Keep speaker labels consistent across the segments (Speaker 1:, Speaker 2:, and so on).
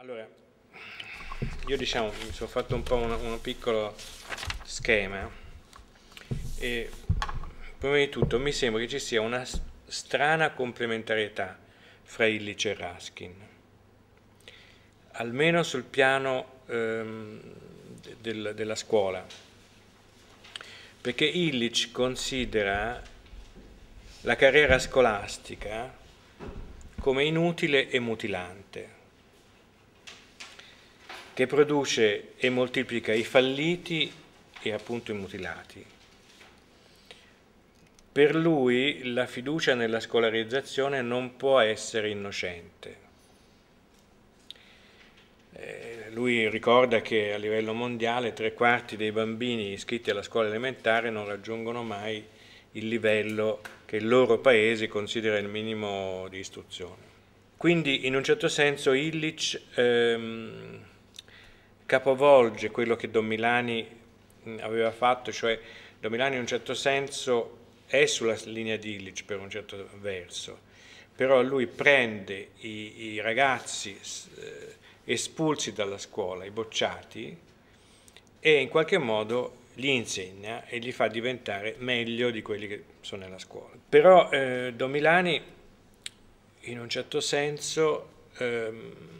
Speaker 1: Allora, io diciamo, mi sono fatto un po' un, piccolo schema e prima di tutto mi sembra che ci sia una strana complementarietà fra Illich e Raskin, almeno sul piano ehm, del, della scuola, perché Illich considera la carriera scolastica come inutile e mutilante che produce e moltiplica i falliti e appunto i mutilati. Per lui la fiducia nella scolarizzazione non può essere innocente. Eh, lui ricorda che a livello mondiale tre quarti dei bambini iscritti alla scuola elementare non raggiungono mai il livello che il loro paese considera il minimo di istruzione. Quindi in un certo senso Illich ehm, capovolge quello che Don Milani aveva fatto, cioè Don Milani in un certo senso è sulla linea di Illich per un certo verso, però lui prende i, i ragazzi eh, espulsi dalla scuola, i bocciati, e in qualche modo li insegna e li fa diventare meglio di quelli che sono nella scuola. Però eh, Don Milani in un certo senso... Ehm,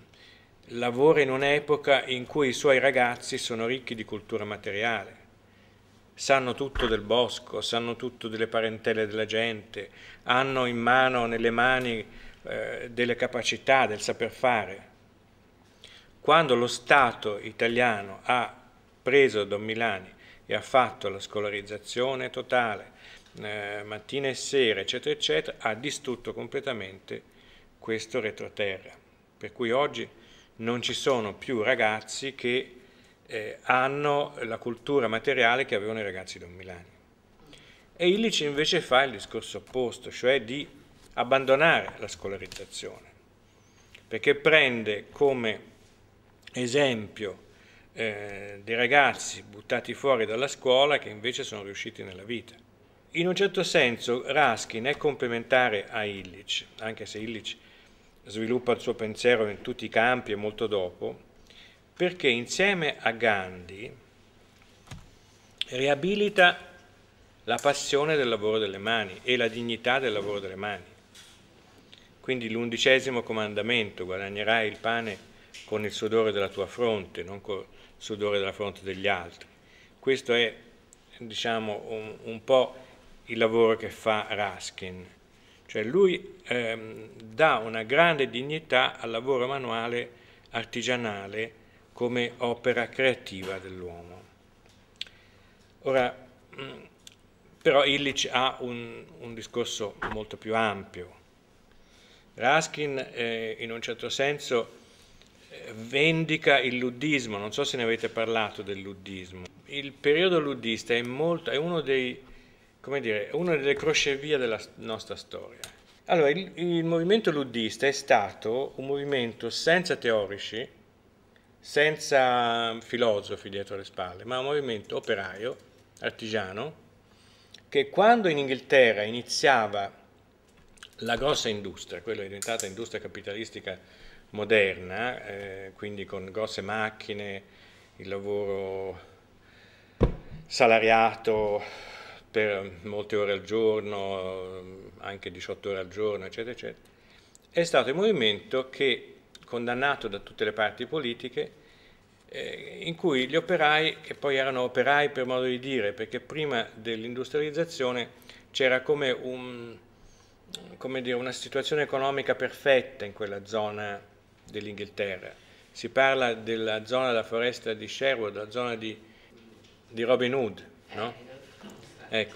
Speaker 1: lavora in un'epoca in cui i suoi ragazzi sono ricchi di cultura materiale, sanno tutto del bosco, sanno tutto delle parentele della gente, hanno in mano, nelle mani, eh, delle capacità, del saper fare. Quando lo Stato italiano ha preso Don Milani e ha fatto la scolarizzazione totale, eh, mattina e sera, eccetera, eccetera, ha distrutto completamente questo retroterra. Per cui oggi non ci sono più ragazzi che eh, hanno la cultura materiale che avevano i ragazzi di un Milano. E Illich invece fa il discorso opposto, cioè di abbandonare la scolarizzazione, perché prende come esempio eh, dei ragazzi buttati fuori dalla scuola che invece sono riusciti nella vita. In un certo senso Raskin è complementare a Illich, anche se Illich sviluppa il suo pensiero in tutti i campi e molto dopo, perché insieme a Gandhi riabilita la passione del lavoro delle mani e la dignità del lavoro delle mani. Quindi l'undicesimo comandamento, guadagnerai il pane con il sudore della tua fronte, non con il sudore della fronte degli altri. Questo è, diciamo, un, un po' il lavoro che fa Raskin cioè lui ehm, dà una grande dignità al lavoro manuale artigianale come opera creativa dell'uomo. Ora, mm, però Illich ha un, un, discorso molto più ampio. Raskin eh, in un certo senso eh, vendica il luddismo, non so se ne avete parlato del luddismo. Il periodo luddista è, molto, è uno dei come dire, una delle crocevie della nostra storia. Allora, il, il movimento luddista è stato un movimento senza teorici, senza filosofi dietro le spalle, ma un movimento operaio, artigiano, che quando in Inghilterra iniziava la grossa industria, quella è diventata industria capitalistica moderna, eh, quindi con grosse macchine, il lavoro salariato, per molte ore al giorno, anche 18 ore al giorno, eccetera, eccetera, è stato il movimento che, condannato da tutte le parti politiche, eh, in cui gli operai, che poi erano operai per modo di dire, perché prima dell'industrializzazione c'era come, un, come dire, una situazione economica perfetta in quella zona dell'Inghilterra. Si parla della zona della foresta di Sherwood, la zona di, di Robin Hood, no? Ecco.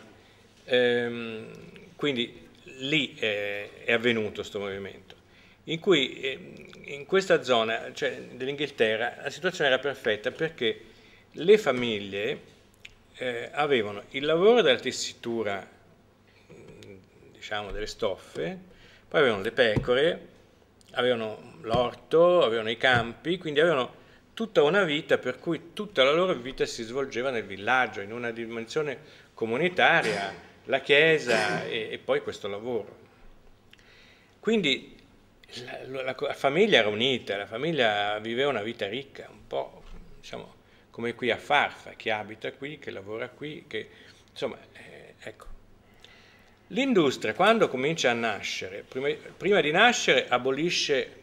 Speaker 1: Ehm, quindi lì è, è avvenuto questo movimento, in cui ehm, in questa zona cioè dell'Inghilterra la situazione era perfetta perché le famiglie eh, avevano il lavoro della tessitura, diciamo, delle stoffe, poi avevano le pecore, avevano l'orto, avevano i campi, quindi avevano tutta una vita per cui tutta la loro vita si svolgeva nel villaggio, in una dimensione comunitaria, la Chiesa e, e poi questo lavoro. Quindi la, la, la, famiglia era unita, la famiglia viveva una vita ricca, un po' diciamo, come qui a Farfa, chi abita qui, che lavora qui, che, insomma, eh, ecco. L'industria quando comincia a nascere, prima, prima, di nascere abolisce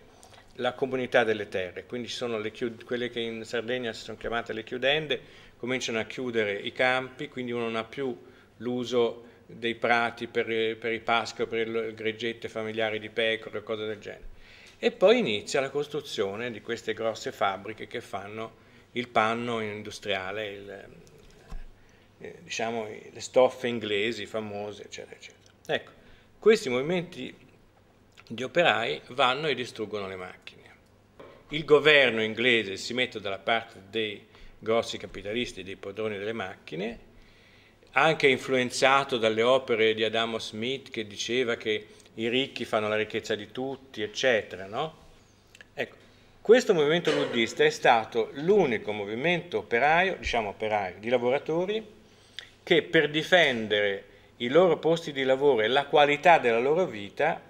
Speaker 1: la comunità delle terre, quindi ci sono le, quelle che in Sardegna si sono chiamate le chiudende, cominciano a chiudere i campi, quindi uno non ha più l'uso dei prati per, per i pascoli, per le greggette familiari di pecore, cose del genere. E poi inizia la costruzione di queste grosse fabbriche che fanno il panno industriale, il, eh, diciamo, le stoffe inglesi famose, eccetera, eccetera. Ecco, questi movimenti di operai vanno e distruggono le macchine. Il governo inglese si mette dalla parte dei grossi capitalisti dei padroni delle macchine, anche influenzato dalle opere di Adamo Smith che diceva che i ricchi fanno la ricchezza di tutti, eccetera, no? Ecco, questo movimento luddista è stato l'unico movimento operaio, diciamo operaio, di lavoratori che per difendere i loro posti di lavoro e la qualità della loro vita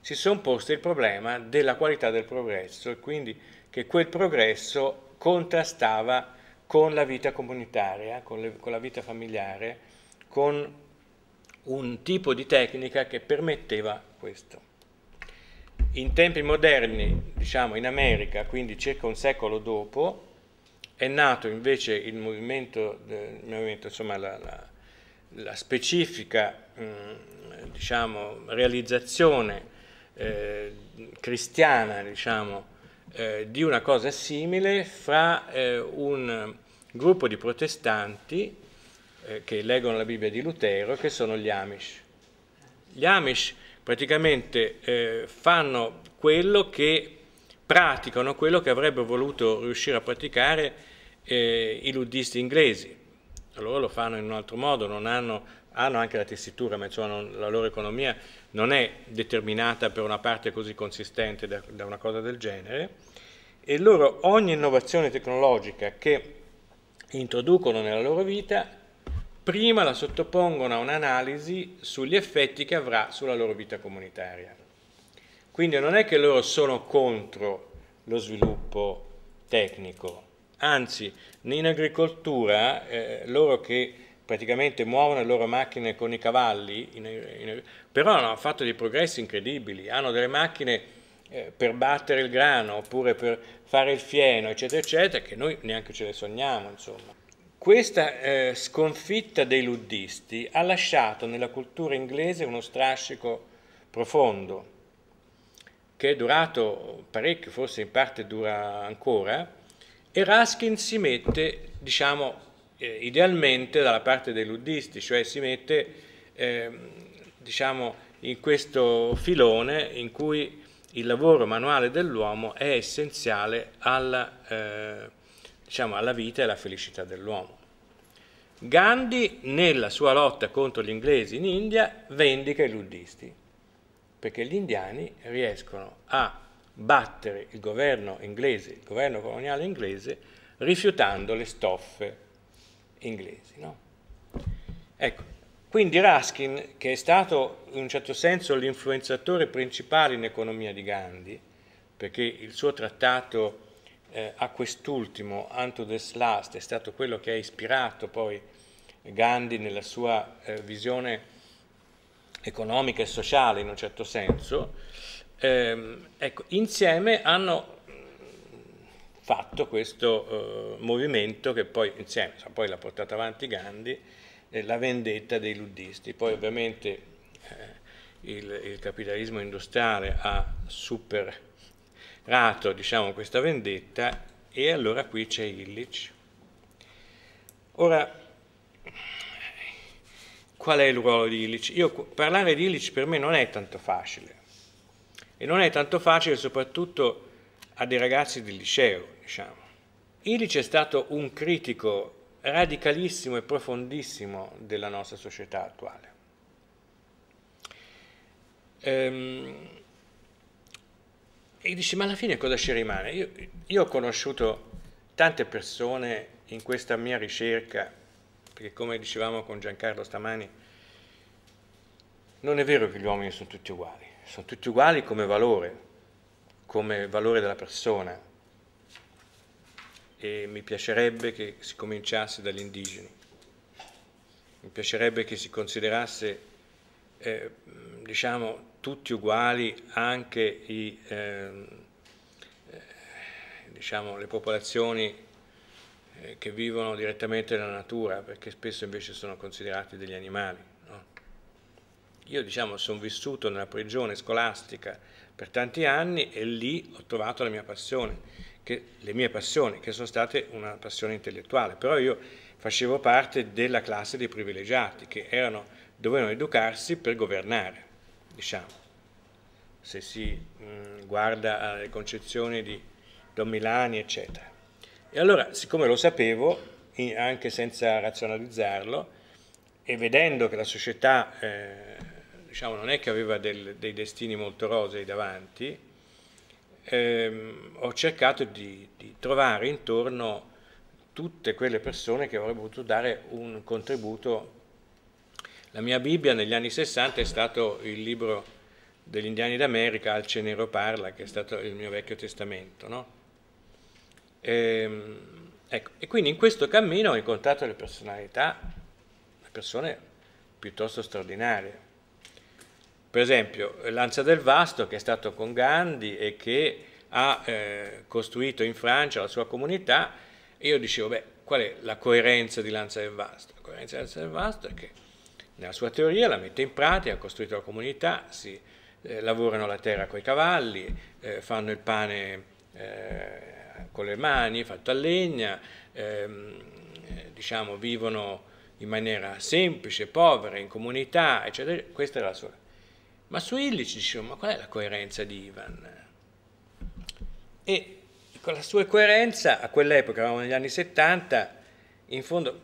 Speaker 1: si sono posti il problema della qualità del progresso e quindi che quel progresso contrastava con la vita comunitaria, con, le, con la vita familiare, con un tipo di tecnica che permetteva questo. In tempi moderni, diciamo in America, quindi circa un secolo dopo, è nato invece il movimento, il movimento insomma, la, la, la specifica mm, diciamo, realizzazione eh, cristiana diciamo, eh, di una cosa simile fra eh, un gruppo di protestanti eh, che leggono la Bibbia di Lutero, che sono gli Amish. Gli Amish praticamente eh, fanno quello che praticano, quello che avrebbero voluto riuscire a praticare eh, i luddisti inglesi. Loro lo fanno in un altro modo, hanno, hanno, anche la tessitura, ma insomma non, la loro economia non è determinata per una parte così consistente da, da una cosa del genere. E loro ogni innovazione tecnologica che introducono nella loro vita, prima la sottopongono a un'analisi sugli effetti che avrà sulla loro vita comunitaria. Quindi non è che loro sono contro lo sviluppo tecnico, anzi in agricoltura eh, loro che praticamente muovono le loro macchine con i cavalli, in, in, però hanno fatto dei progressi incredibili, hanno delle macchine eh, per battere il grano oppure per fare il fieno, eccetera, eccetera, che noi neanche ce le sogniamo, insomma. Questa eh, sconfitta dei luddisti ha lasciato nella cultura inglese uno strascico profondo, che è durato parecchio, forse in parte dura ancora, e Ruskin si mette, diciamo, eh, idealmente dalla parte dei luddisti, cioè si mette, eh, diciamo, in questo filone in cui il lavoro manuale dell'uomo è essenziale alla, eh, diciamo, alla vita e alla felicità dell'uomo. Gandhi nella sua lotta contro gli inglesi in India vendica i luddisti, perché gli indiani riescono a battere il governo inglese, il governo coloniale inglese, rifiutando le stoffe inglesi. No? Ecco, quindi Ruskin, che è stato in un certo senso l'influenzatore principale in economia di Gandhi, perché il suo trattato eh, a quest'ultimo, Anto des Last, è stato quello che ha ispirato poi Gandhi nella sua eh, visione economica e sociale in un certo senso, ehm, ecco, insieme hanno fatto questo eh, movimento che poi insieme, poi l'ha portato avanti Gandhi, eh, la vendetta dei luddisti. Poi ovviamente eh, il, il, capitalismo industriale ha superato diciamo, questa vendetta e allora qui c'è Illich. Ora, qual è il ruolo di Illich? Io, parlare di Illich per me non è tanto facile e non è tanto facile soprattutto a dei ragazzi del liceo diciamo. Illich è stato un critico radicalissimo e profondissimo della nostra società attuale. Ehm, e dice, ma alla fine cosa ci rimane? Io, io ho conosciuto tante persone in questa mia ricerca, perché come dicevamo con Giancarlo stamani, non è vero che gli uomini sono tutti uguali, sono tutti uguali come valore, come valore della persona, e mi piacerebbe che si cominciasse dagli indigeni. Mi piacerebbe che si considerasse, eh, diciamo, tutti uguali anche i, ehm, eh, diciamo, le popolazioni eh, che vivono direttamente nella natura, perché spesso invece sono considerati degli animali. No? Io diciamo sono vissuto nella prigione scolastica per tanti anni e lì ho trovato la mia passione che, le mie passioni, che sono state una passione intellettuale, però io facevo parte della classe dei privilegiati che erano, dovevano educarsi per governare, diciamo. Se si mh, mm, guarda alle concezioni di Don Milani, eccetera. E allora, siccome lo sapevo, anche senza razionalizzarlo, e vedendo che la società eh, diciamo, non è che aveva del, dei destini molto rosei davanti, ehm, ho cercato di, di, trovare intorno tutte quelle persone che avrebbero potuto dare un contributo. La mia Bibbia negli anni 60 è stato il libro degli indiani d'America, Alce Nero Parla, che è stato il mio vecchio testamento. No? E, ehm, ecco, e quindi in questo cammino ho incontrato le personalità, le persone piuttosto straordinarie. Per esempio Lancia del Vasto che è stato con Gandhi e che ha eh, costruito in Francia la sua comunità, io dicevo, beh, qual è la coerenza di Lanza del Vasto? La coerenza di Lanza del Vasto è che nella sua teoria la mette in pratica, ha costruito la comunità, si eh, lavorano la terra coi cavalli, eh, fanno il pane eh, con le mani, fatto a legna, ehm, eh, diciamo, vivono in maniera semplice, povera, in comunità, eccetera. Questa è la sua ma su Illich dicevo, ma qual è la coerenza di Ivan? E con la sua coerenza, a quell'epoca, eravamo negli anni 70, in fondo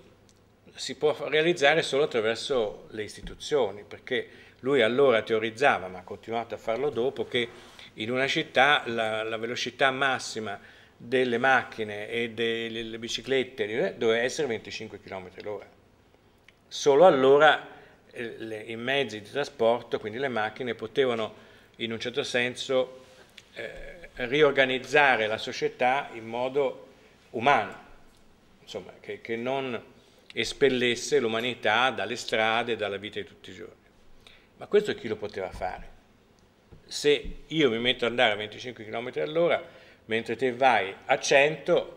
Speaker 1: si può realizzare solo attraverso le istituzioni, perché lui allora teorizzava, ma ha continuato a farlo dopo, che in una città la, la velocità massima delle macchine e delle biciclette doveva essere 25 km all'ora. Solo allora eh, le, i mezzi di trasporto, quindi le macchine, potevano in un certo senso eh, riorganizzare la società in modo umano, insomma, che, che non espellesse l'umanità dalle strade, dalla vita di tutti i giorni. Ma questo chi lo poteva fare? Se io mi metto ad andare a 25 km all'ora, mentre te vai a 100,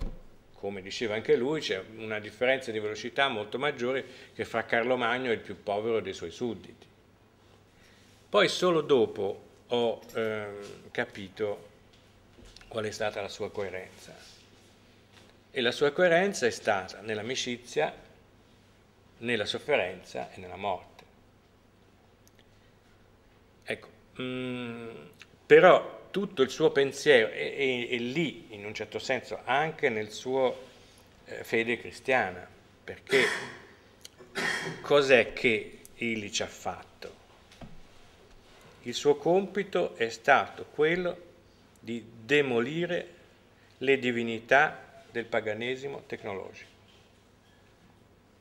Speaker 1: come diceva anche lui, c'è una differenza di velocità molto maggiore che fra Carlo Magno e il più povero dei suoi sudditi. Poi solo dopo ho eh, capito qual è stata la sua coerenza. E la sua coerenza è stata nell'amicizia, nella sofferenza e nella morte. Ecco, mh, mm, però tutto il suo pensiero e, e, e lì, in un certo senso, anche nel suo eh, fede cristiana, perché cos'è che Ili ci ha fatto? Il suo compito è stato quello di demolire le divinità del paganesimo tecnologico.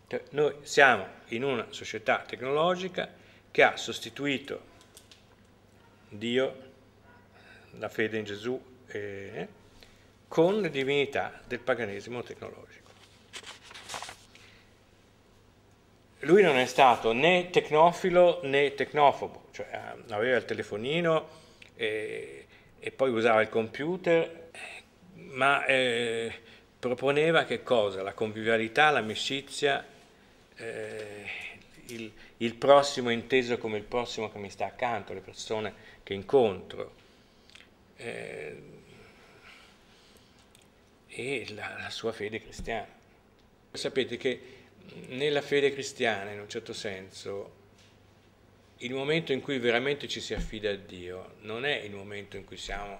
Speaker 1: Cioè, noi siamo in una società tecnologica che ha sostituito Dio la fede in Gesù eh, con le divinità del paganesimo tecnologico. Lui non è stato né tecnofilo né tecnofobo, cioè eh, aveva il telefonino e, e poi usava il computer, ma eh, proponeva che cosa? La convivialità, l'amicizia, eh, il, il prossimo inteso come il prossimo che mi sta accanto, le persone che incontro eh, e la, la sua fede cristiana. Sapete che nella fede cristiana, in un certo senso, il momento in cui veramente ci si affida a Dio non è il momento in cui siamo,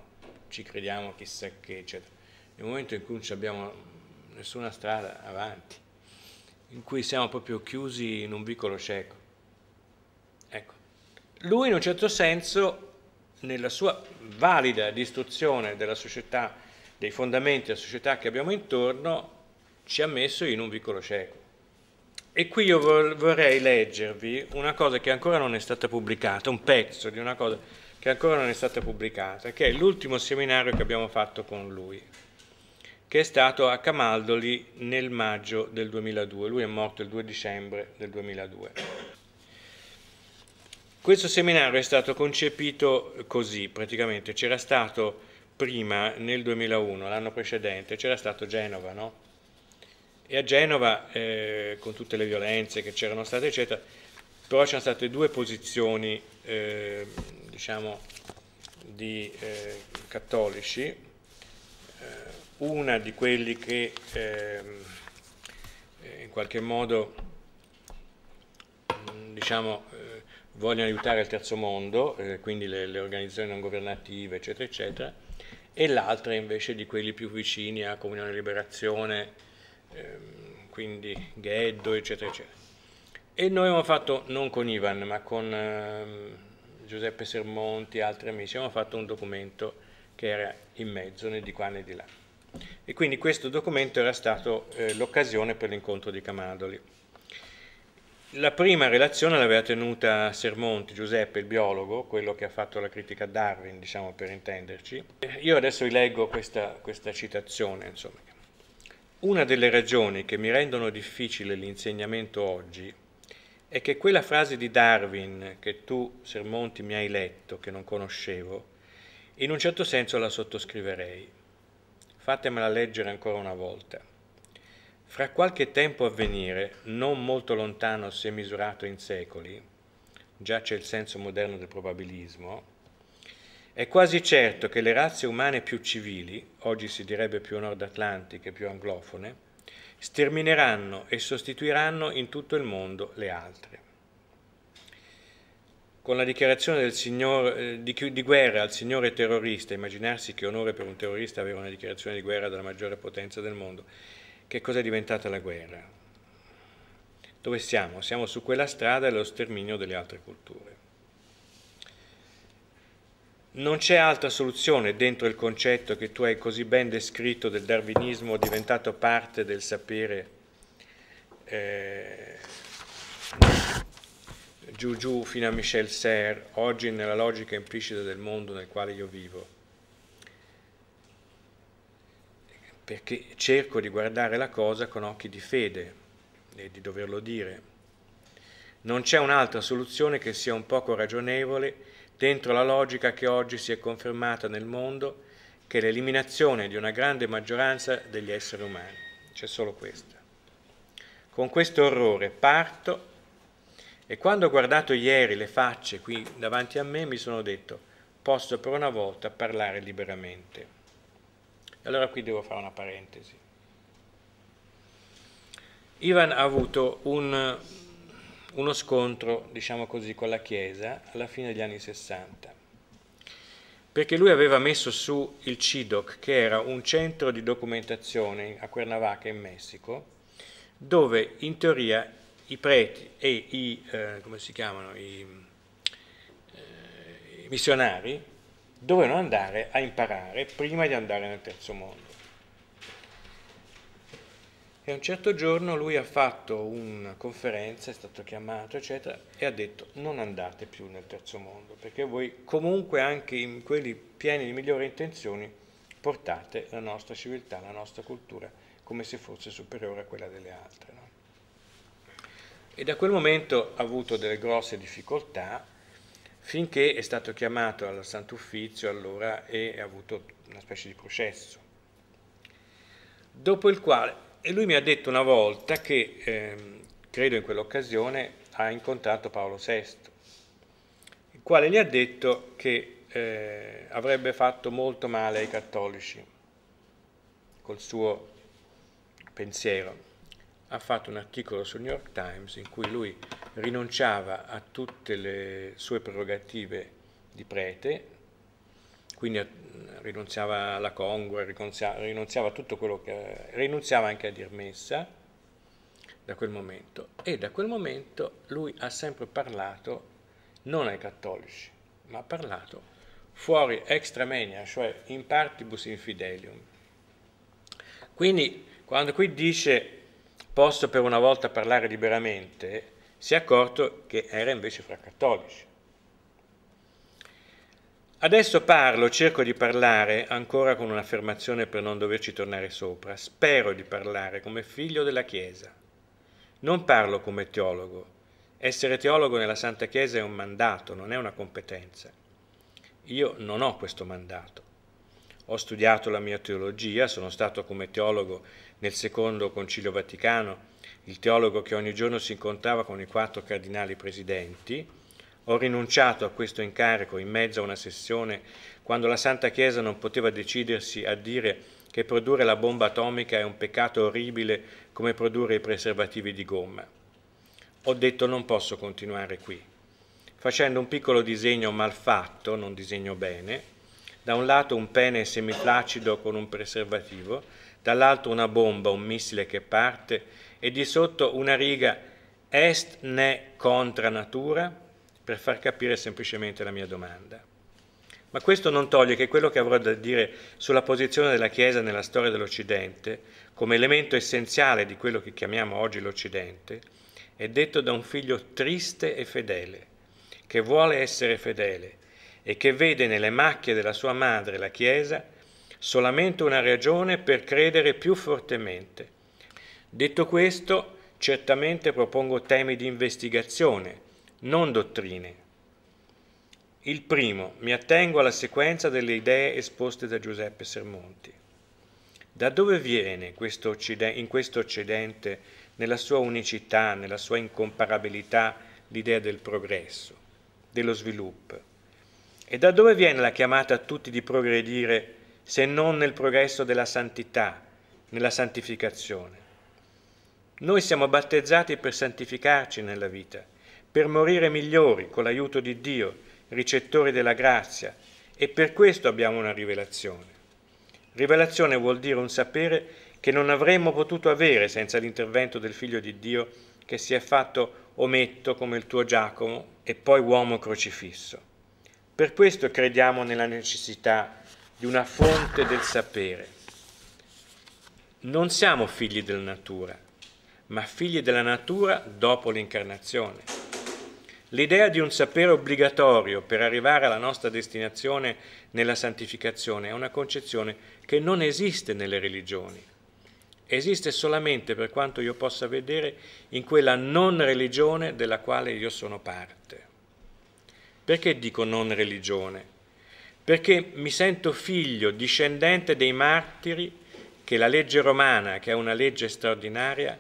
Speaker 1: ci crediamo chissà che, eccetera. È il momento in cui non abbiamo nessuna strada avanti, in cui siamo proprio chiusi in un vicolo cieco. Ecco. Lui in un certo senso nella sua valida distruzione della società, dei fondamenti della società che abbiamo intorno, ci ha messo in un vicolo cieco. E qui io vorrei leggervi una cosa che ancora non è stata pubblicata, un pezzo di una cosa che ancora non è stata pubblicata, che è l'ultimo seminario che abbiamo fatto con lui, che è stato a Camaldoli nel maggio del 2002. Lui è morto il 2 dicembre del 2002. Questo seminario è stato concepito così, praticamente c'era stato prima nel 2001, l'anno precedente, c'era stato Genova, no? E a Genova, eh, con tutte le violenze che c'erano state, eccetera, però c'erano state due posizioni, eh, diciamo, di eh, cattolici, eh, una di quelli che ehm, eh, in qualche modo, mm, diciamo, vogliono aiutare il terzo mondo, eh, quindi le, le, organizzazioni non governative, eccetera, eccetera, e l'altra invece di quelli più vicini a Comunione Liberazione, ehm, quindi Ghetto, eccetera, eccetera. E noi abbiamo fatto, non con Ivan, ma con ehm, Giuseppe Sermonti e altri amici, abbiamo fatto un documento che era in mezzo, né di qua né di là. E quindi questo documento era stato eh, l'occasione per l'incontro di Camandoli. La prima relazione l'aveva tenuta Sermonti, Giuseppe, il biologo, quello che ha fatto la critica a Darwin, diciamo per intenderci. Io adesso vi leggo questa, questa citazione. Insomma. Una delle ragioni che mi rendono difficile l'insegnamento oggi è che quella frase di Darwin che tu, Sermonti, mi hai letto, che non conoscevo, in un certo senso la sottoscriverei. Fatemela leggere ancora una volta. Fra qualche tempo a venire, non molto lontano se misurato in secoli, già c'è il senso moderno del probabilismo, è quasi certo che le razze umane più civili, oggi si direbbe più nordatlantiche, più anglofone, stermineranno e sostituiranno in tutto il mondo le altre. Con la dichiarazione signor, eh, di, di guerra al signore terrorista, immaginarsi che onore per un terrorista avere una dichiarazione di guerra dalla maggiore potenza del mondo, che cosa è diventata la guerra. Dove siamo? Siamo su quella strada dello sterminio delle altre culture. Non c'è altra soluzione dentro il concetto che tu hai così ben descritto del darwinismo diventato parte del sapere eh, giù giù fino a Michel Serre, oggi nella logica implicita del mondo nel quale io vivo. perché cerco di guardare la cosa con occhi di fede e di doverlo dire. Non c'è un'altra soluzione che sia un poco ragionevole dentro la logica che oggi si è confermata nel mondo, che è l'eliminazione di una grande maggioranza degli esseri umani. C'è solo questa. Con questo orrore parto e quando ho guardato ieri le facce qui davanti a me mi sono detto posso per una volta parlare liberamente. Allora qui devo fare una parentesi. Ivan ha avuto un, uno scontro, diciamo così, con la Chiesa alla fine degli anni 60, perché lui aveva messo su il CIDOC, che era un centro di documentazione a Cuernavaca in Messico, dove in teoria i preti e i, eh, chiamano, i, eh, i missionari dovevano andare a imparare prima di andare nel terzo mondo. E un certo giorno lui ha fatto una conferenza, è stato chiamato, eccetera, e ha detto non andate più nel terzo mondo, perché voi comunque anche in quelli pieni di migliori intenzioni portate la nostra civiltà, la nostra cultura, come se fosse superiore a quella delle altre. No? E da quel momento ha avuto delle grosse difficoltà, finché è stato chiamato al Sant'Uffizio allora e ha avuto una specie di processo. Dopo il quale, e lui mi ha detto una volta che, ehm, credo in quell'occasione, ha incontrato Paolo VI, il quale gli ha detto che eh, avrebbe fatto molto male ai cattolici col suo pensiero. Ha fatto un articolo sul New York Times in cui lui rinunciava a tutte le sue prerogative di prete, quindi rinunziava alla congua, rinunziava, a tutto quello che rinunziava anche a dir messa da quel momento e da quel momento lui ha sempre parlato non ai cattolici, ma ha parlato fuori extra menia, cioè in partibus infidelium. Quindi quando qui dice posso per una volta parlare liberamente, si è accorto che era invece fra cattolici. Adesso parlo, cerco di parlare, ancora con un'affermazione per non doverci tornare sopra, spero di parlare come figlio della Chiesa. Non parlo come teologo. Essere teologo nella Santa Chiesa è un mandato, non è una competenza. Io non ho questo mandato. Ho studiato la mia teologia, sono stato come teologo nel secondo concilio vaticano il teologo che ogni giorno si incontrava con i quattro cardinali presidenti, ho rinunciato a questo incarico in mezzo a una sessione quando la Santa Chiesa non poteva decidersi a dire che produrre la bomba atomica è un peccato orribile come produrre i preservativi di gomma. Ho detto non posso continuare qui. Facendo un piccolo disegno malfatto, non disegno bene, da un lato un pene semiflacido con un preservativo, dall'altro una bomba, un missile che parte e di sotto una riga est ne contra natura per far capire semplicemente la mia domanda. Ma questo non toglie che quello che avrò da dire sulla posizione della Chiesa nella storia dell'Occidente, come elemento essenziale di quello che chiamiamo oggi l'Occidente, è detto da un figlio triste e fedele, che vuole essere fedele e che vede nelle macchie della sua madre, la Chiesa, solamente una ragione per credere più fortemente, Detto questo, certamente propongo temi di investigazione, non dottrine. Il primo, mi attengo alla sequenza delle idee esposte da Giuseppe Sermonti. Da dove viene questo in questo Occidente, nella sua unicità, nella sua incomparabilità, l'idea del progresso, dello sviluppo? E da dove viene la chiamata a tutti di progredire se non nel progresso della santità, nella santificazione? Noi siamo battezzati per santificarci nella vita, per morire migliori con l'aiuto di Dio, ricettori della grazia, e per questo abbiamo una rivelazione. Rivelazione vuol dire un sapere che non avremmo potuto avere senza l'intervento del Figlio di Dio che si è fatto ometto come il tuo Giacomo e poi uomo crocifisso. Per questo crediamo nella necessità di una fonte del sapere. Non siamo figli della natura, ma figli della natura dopo l'incarnazione. L'idea di un sapere obbligatorio per arrivare alla nostra destinazione nella santificazione è una concezione che non esiste nelle religioni. Esiste solamente, per quanto io possa vedere, in quella non religione della quale io sono parte. Perché dico non religione? Perché mi sento figlio, discendente dei martiri che la legge romana, che è una legge straordinaria,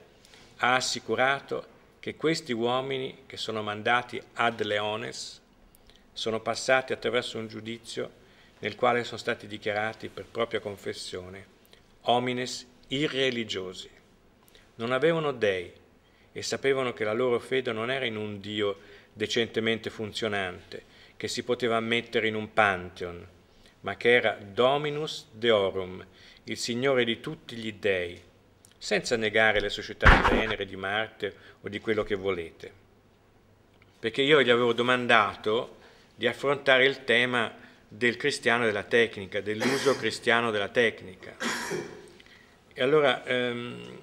Speaker 1: ha assicurato che questi uomini che sono mandati ad leones sono passati attraverso un giudizio nel quale sono stati dichiarati per propria confessione homines irreligiosi. Non avevano dei e sapevano che la loro fede non era in un Dio decentemente funzionante, che si poteva mettere in un pantheon, ma che era Dominus Deorum, il Signore di tutti gli dei, senza negare le società di Venere, di Marte o di quello che volete. Perché io gli avevo domandato di affrontare il tema del cristiano della tecnica, dell'uso cristiano della tecnica. E allora, ehm,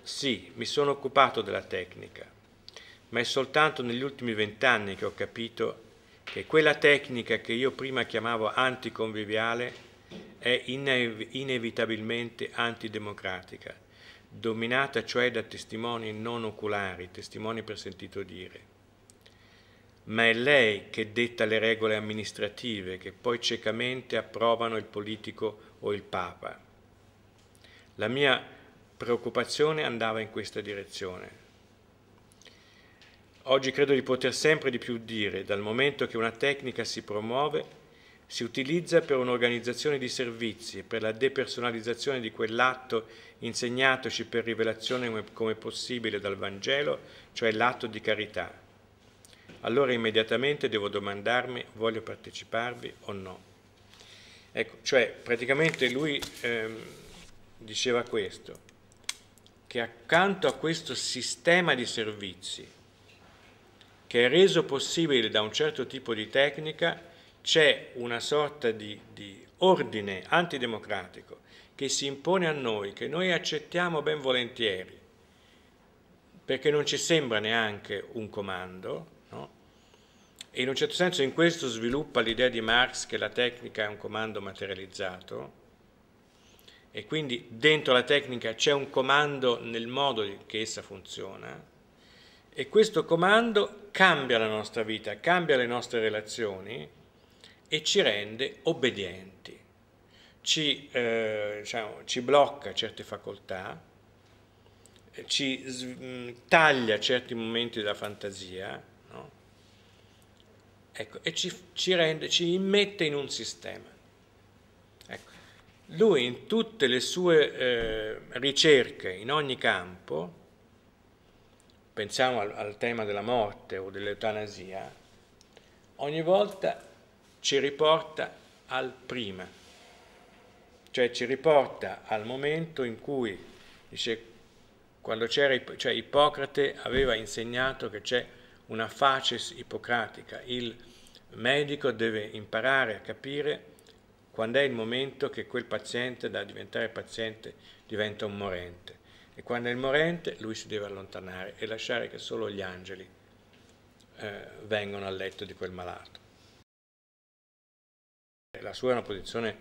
Speaker 1: sì, mi sono occupato della tecnica, ma è soltanto negli ultimi vent'anni che ho capito che quella tecnica che io prima chiamavo anticonviviale è inevitabilmente antidemocratica, dominata cioè da testimoni non oculari, testimoni per sentito dire. Ma è lei che detta le regole amministrative che poi ciecamente approvano il politico o il Papa. La mia preoccupazione andava in questa direzione. Oggi credo di poter sempre di più dire, dal momento che una tecnica si promuove, si utilizza per un'organizzazione di servizi e per la depersonalizzazione di quell'atto insegnatoci per rivelazione come possibile dal Vangelo, cioè l'atto di carità. Allora immediatamente devo domandarmi voglio parteciparvi o no. Ecco, cioè praticamente lui ehm, diceva questo, che accanto a questo sistema di servizi, che è reso possibile da un certo tipo di tecnica, c'è una sorta di, di ordine antidemocratico che si impone a noi, che noi accettiamo ben volentieri, perché non ci sembra neanche un comando, no? e in un certo senso in questo sviluppa l'idea di Marx che la tecnica è un comando materializzato, e quindi dentro la tecnica c'è un comando nel modo che essa funziona, e questo comando cambia la nostra vita, cambia le nostre relazioni, e ci rende obbedienti, ci, eh, diciamo, ci blocca certe facoltà, eh, ci mm, taglia certi momenti della fantasia no? ecco, e ci, ci, rende, ci immette in un sistema. Ecco. Lui in tutte le sue eh, ricerche, in ogni campo, pensiamo al, al tema della morte o dell'eutanasia, ogni volta ci riporta al prima, cioè ci riporta al momento in cui, dice, quando c'era, cioè Ippocrate aveva insegnato che c'è una faces ippocratica, il medico deve imparare a capire quando è il momento che quel paziente da diventare paziente diventa un morente e quando è il morente lui si deve allontanare e lasciare che solo gli angeli eh, vengano al letto di quel malato. Eh, la sua è una posizione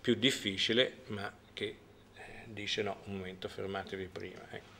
Speaker 1: più difficile, ma che eh, dice no, un momento, fermatevi prima. Ecco.